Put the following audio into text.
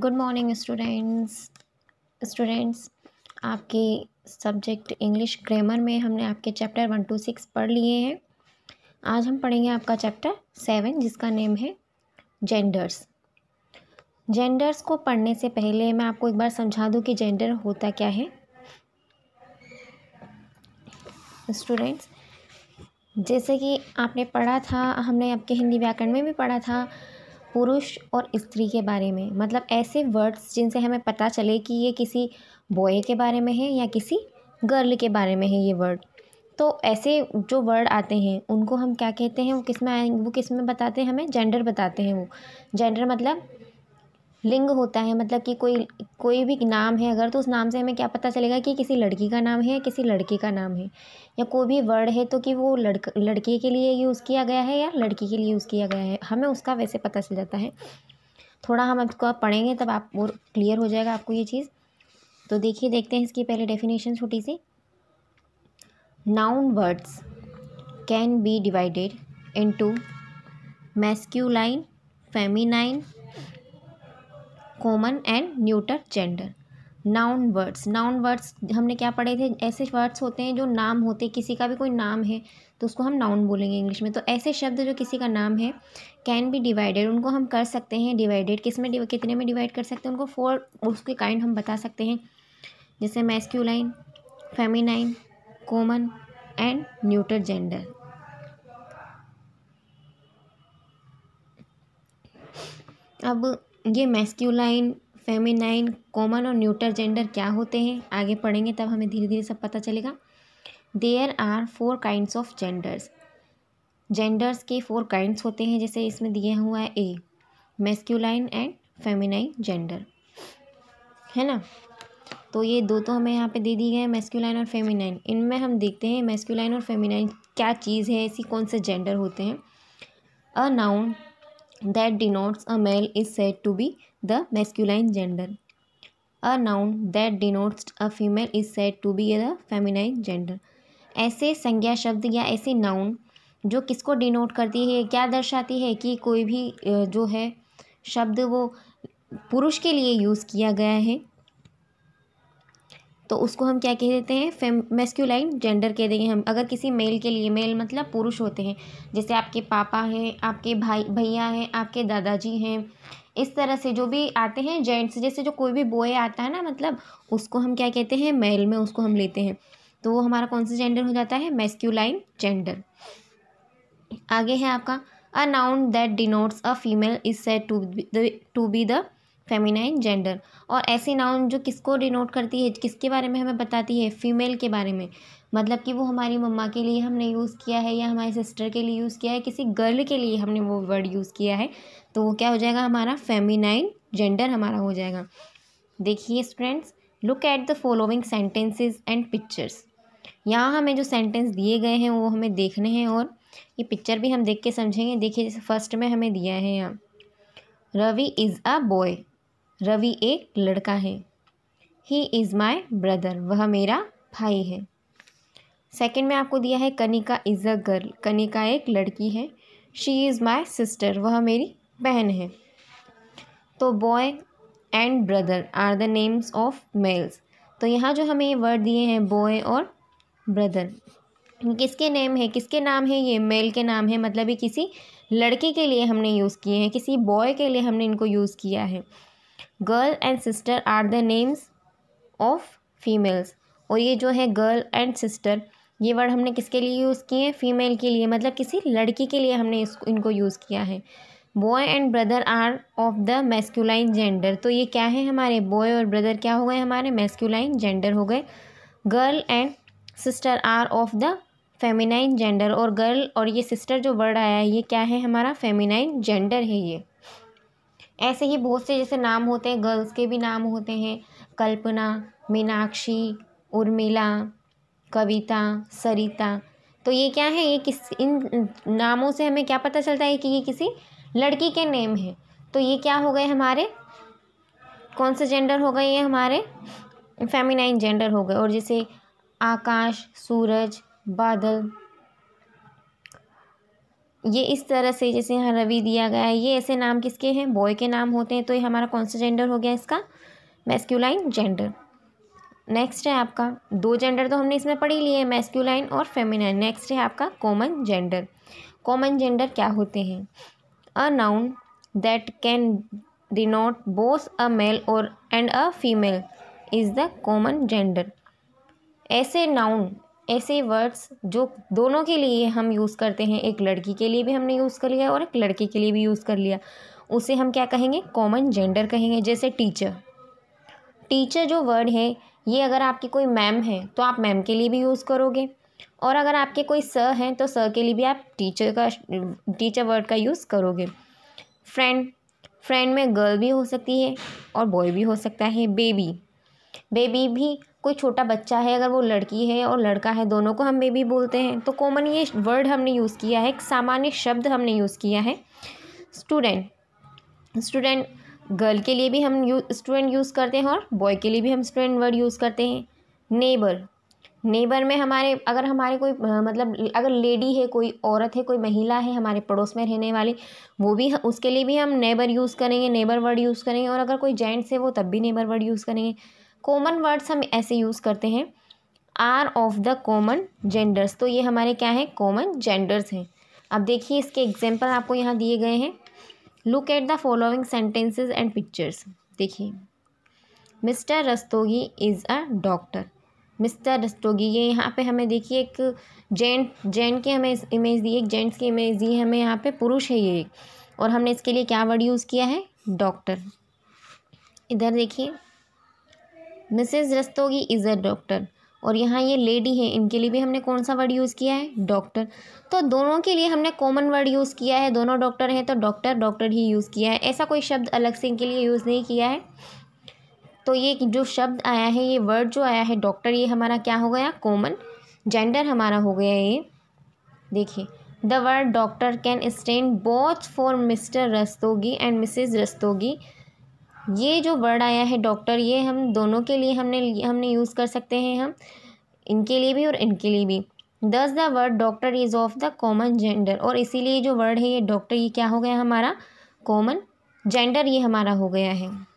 Good morning students students आपके subject English grammar में हमने आपके चैप्टर वन टू सिक्स पढ़ लिए हैं आज हम पढ़ेंगे आपका चैप्टर सेवन जिसका नेम है जेंडर्स जेंडर्स को पढ़ने से पहले मैं आपको एक बार समझा दूँ कि जेंडर होता क्या है स्टूडेंट्स जैसे कि आपने पढ़ा था हमने आपके हिंदी व्याकरण में भी पढ़ा था पुरुष और स्त्री के बारे में मतलब ऐसे वर्ड्स जिनसे हमें पता चले कि ये किसी बॉय के बारे में है या किसी गर्ल के बारे में है ये वर्ड तो ऐसे जो वर्ड आते हैं उनको हम क्या कहते हैं वो किस में आएंगे वो किस में बताते हैं हमें जेंडर बताते हैं वो जेंडर मतलब लिंग होता है मतलब कि कोई कोई भी नाम है अगर तो उस नाम से हमें क्या पता चलेगा कि किसी लड़की का नाम है या किसी लड़के का नाम है या कोई भी वर्ड है तो कि वो लड़क लड़के के लिए यूज़ किया गया है या लड़की के लिए यूज़ किया गया है हमें उसका वैसे पता चल जाता है थोड़ा हम आपको आप पढ़ेंगे तब आप और क्लियर हो जाएगा आपको ये चीज़ तो देखिए देखते हैं इसकी पहले डेफिनेशन छोटी सी noun words can be divided into masculine feminine common and neuter gender noun words noun words हमने क्या पढ़े थे ऐसे वर्ड्स होते हैं जो नाम होते हैं किसी का भी कोई नाम है तो उसको हम नाउन बोलेंगे इंग्लिश में तो ऐसे शब्द जो किसी का नाम है कैन बी डिवाइडेड उनको हम कर सकते हैं डिवाइडेड किस में कितने में डिवाइड कर सकते हैं उनको फोर उसके काइंड हम बता सकते हैं जैसे masculine feminine common and neuter gender अब ये मैस्क्यूलाइन फेमिनाइन कॉमन और न्यूटर जेंडर क्या होते हैं आगे पढ़ेंगे तब हमें धीरे धीरे सब पता चलेगा there are four kinds of genders genders के फोर काइंड्स होते हैं जैसे इसमें दिया हुआ है a masculine and feminine gender है ना तो ये दो तो हमें यहाँ पे दे दिए गए हैं मैस्क्यूलाइन और फेमिनाइन इनमें हम देखते हैं मैस्क्यूलाइन और फेमिनाइन क्या चीज़ है ऐसी कौन से जेंडर होते हैं a noun that denotes a male is said to be the masculine gender. A noun that denotes a female is said to be the feminine gender. ऐसे संज्ञा शब्द या ऐसे noun जो किसको denote करती है क्या दर्शाती है कि कोई भी जो है शब्द वो पुरुष के लिए यूज़ किया गया है तो उसको हम क्या कह देते हैं फेम मेस्क्यूलाइन जेंडर कह देंगे हम अगर किसी मेल के लिए मेल मतलब पुरुष होते हैं जैसे आपके पापा हैं आपके भाई भैया हैं आपके दादाजी हैं इस तरह से जो भी आते हैं जेंट्स जैसे जो कोई भी बॉय आता है ना मतलब उसको हम क्या कहते हैं मेल में उसको हम लेते हैं तो वो हमारा कौन सा जेंडर हो जाता है मेस्क्यूलाइन जेंडर आगे है आपका a noun that denotes a female is said to to be the feminine gender और ऐसे नाउन जो किसको डिनोट करती है किसके बारे में हमें बताती है फीमेल के बारे में मतलब कि वो हमारी मम्मा के लिए हमने यूज़ किया है या हमारे सिस्टर के लिए यूज़ किया है किसी गर्ल के लिए हमने वो वर्ड यूज़ किया है तो वो क्या हो जाएगा हमारा फेमिनाइन जेंडर हमारा हो जाएगा देखिए students look at the following sentences and pictures यहाँ हमें जो सेंटेंस दिए गए हैं वो हमें देखने हैं और ये पिक्चर भी हम देख के समझेंगे देखिए जैसे फर्स्ट में हमें दिया है यहाँ Ravi is a boy Ravi एक लड़का है ही इज़ माई ब्रदर वह मेरा भाई है सेकेंड में आपको दिया है Kanika is a girl Kanika एक लड़की है शी इज़ माई सिस्टर वह मेरी बहन है तो boy and brother are the names of males तो यहाँ जो हमें ये वर्ड दिए हैं बॉय और ब्रदर किसके नेम है किसके नाम है ये मेल के नाम है मतलब ये किसी लड़के के लिए हमने यूज़ किए हैं किसी बॉय के लिए हमने इनको यूज़ किया है girl and sister are the names of females और ये जो है गर्ल एंड सिस्टर ये वर्ड हमने किसके लिए यूज़ किए हैं फीमेल के लिए मतलब किसी लड़की के लिए हमने इसको इनको यूज़ किया है boy and brother are of the masculine gender तो ये क्या है हमारे बॉय और ब्रदर क्या हो गए हमारे मैस्कुलाइन जेंडर हो गए girl and sister are of the feminine gender और गर्ल और ये सिस्टर जो वर्ड आया है ये क्या है हमारा फेमिनाइन जेंडर है ये ऐसे ही बहुत से जैसे नाम होते हैं गर्ल्स के भी नाम होते हैं कल्पना मीनाक्षी उर्मिला कविता सरिता तो ये क्या है ये किस इन नामों से हमें क्या पता चलता है कि ये किसी लड़की के नेम है तो ये क्या हो गए हमारे कौन से जेंडर हो गए ये हमारे फेमिनाइन जेंडर हो गए और जैसे आकाश सूरज बादल ये इस तरह से जैसे यहाँ रवि दिया गया है ये ऐसे नाम किसके हैं बॉय के नाम होते हैं तो ये हमारा कौन सा जेंडर हो गया इसका मैस्क्यूलाइन जेंडर नेक्स्ट है आपका दो जेंडर तो हमने इसमें पढ़ ही लिए मैस्क्यूलाइन और फेमिनाइन नेक्स्ट है आपका कॉमन जेंडर कॉमन जेंडर क्या होते हैं a noun that can denote both a male और and a female is the common gender ऐसे नाउन ऐसे वर्ड्स जो दोनों के लिए हम यूज़ करते हैं एक लड़की के लिए भी हमने यूज़ कर लिया और एक लड़के के लिए भी यूज़ कर लिया उसे हम क्या कहेंगे कॉमन जेंडर कहेंगे जैसे टीचर टीचर जो वर्ड है ये अगर आपकी कोई मैम है तो आप मैम के लिए भी यूज़ करोगे और अगर आपके कोई सर हैं तो सर के लिए भी आप टीचर का टीचर वर्ड का यूज़ करोगे फ्रेंड फ्रेंड में गर्ल भी हो सकती है और बॉय भी हो सकता है बेबी बेबी भी कोई छोटा बच्चा है अगर वो लड़की है और लड़का है दोनों को हम बेबी बोलते हैं तो कॉमन ये वर्ड हमने यूज़ किया है एक सामान्य शब्द हमने यूज़ किया है स्टूडेंट स्टूडेंट गर्ल के लिए भी हम यू स्टूडेंट यूज़ करते हैं और बॉय के लिए भी हम स्टूडेंट वर्ड यूज़ करते हैं नेबर नेबर में हमारे अगर हमारे कोई मतलब अगर लेडी है कोई औरत है कोई महिला है हमारे पड़ोस में रहने वाली वो भी उसके लिए भी हम नेबर यूज़ करेंगे नेबर वर्ड यूज़ करेंगे और अगर कोई जेंट्स है वो तब भी नेबर वर्ड यूज़ करेंगे कॉमन वर्ड्स हम ऐसे यूज़ करते हैं are of the common genders तो ये हमारे क्या है कॉमन जेंडर्स हैं अब देखिए इसके एग्जाम्पल आपको यहाँ दिए गए हैं look at the following sentences and pictures देखिए Mr Rastogi is a doctor Mr Rastogi ये यहाँ पे हमें देखिए एक जेंट जेंट की हमें इमेज दी एक जेंट्स की इमेज दी हमें यहाँ पे पुरुष है ये एक और हमने इसके लिए क्या वर्ड यूज़ किया है डॉक्टर इधर देखिए Mrs Rastogi is a doctor और यहाँ ये लेडी है इनके लिए भी हमने कौन सा वर्ड यूज़ किया है डॉक्टर तो दोनों के लिए हमने कॉमन वर्ड यूज़ किया है दोनों डॉक्टर हैं तो डॉक्टर डॉक्टर ही यूज़ किया है ऐसा कोई शब्द अलग से इनके लिए यूज़ नहीं किया है तो ये जो शब्द आया है ये वर्ड जो आया है डॉक्टर ये हमारा क्या हो गया कॉमन जेंडर हमारा हो गया ये देखिए the word doctor can stand both for Mr Rastogi and Mrs Rastogi ये जो वर्ड आया है डॉक्टर ये हम दोनों के लिए हमने हमने यूज़ कर सकते हैं हम इनके लिए भी और इनके लिए भी thus the word doctor is of the common gender और इसीलिए जो वर्ड है ये डॉक्टर ये क्या हो गया हमारा कॉमन जेंडर ये हमारा हो गया है